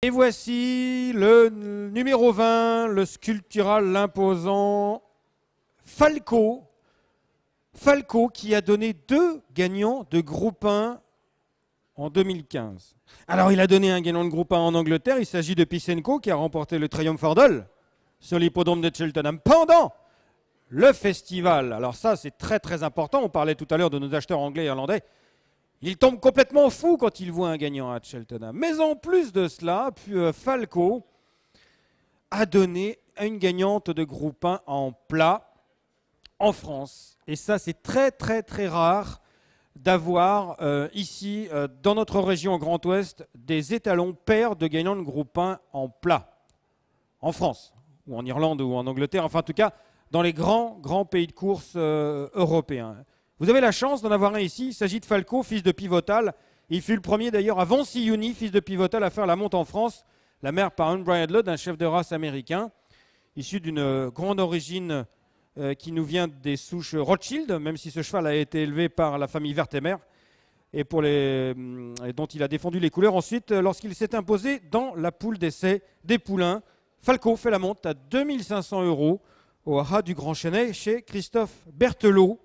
Et voici le numéro 20, le sculptural l'imposant Falco. Falco qui a donné deux gagnants de groupe 1 en 2015. Alors il a donné un gagnant de groupe 1 en Angleterre, il s'agit de Pisenko qui a remporté le Triumph fordal sur l'hippodrome de Cheltenham pendant le festival. Alors ça c'est très très important, on parlait tout à l'heure de nos acheteurs anglais et irlandais. Il tombe complètement fou quand il voit un gagnant à Cheltenham. Mais en plus de cela, euh, Falco a donné à une gagnante de groupe 1 en plat en France. Et ça, c'est très, très, très rare d'avoir euh, ici, euh, dans notre région Grand Ouest, des étalons pairs de gagnants de groupe 1 en plat en France, ou en Irlande, ou en Angleterre, enfin en tout cas dans les grands, grands pays de course européens. Vous avez la chance d'en avoir un ici. Il s'agit de Falco, fils de Pivotal. Il fut le premier d'ailleurs avant Siyuni, fils de Pivotal, à faire la monte en France. La mère par un Brian Ludd, un chef de race américain, issu d'une euh, grande origine euh, qui nous vient des souches Rothschild, même si ce cheval a été élevé par la famille Vertemer et pour les, hum, dont il a défendu les couleurs ensuite euh, lorsqu'il s'est imposé dans la poule d'essai des poulains. Falco fait la monte à 2500 euros au haras du Grand Chenet chez Christophe Berthelot.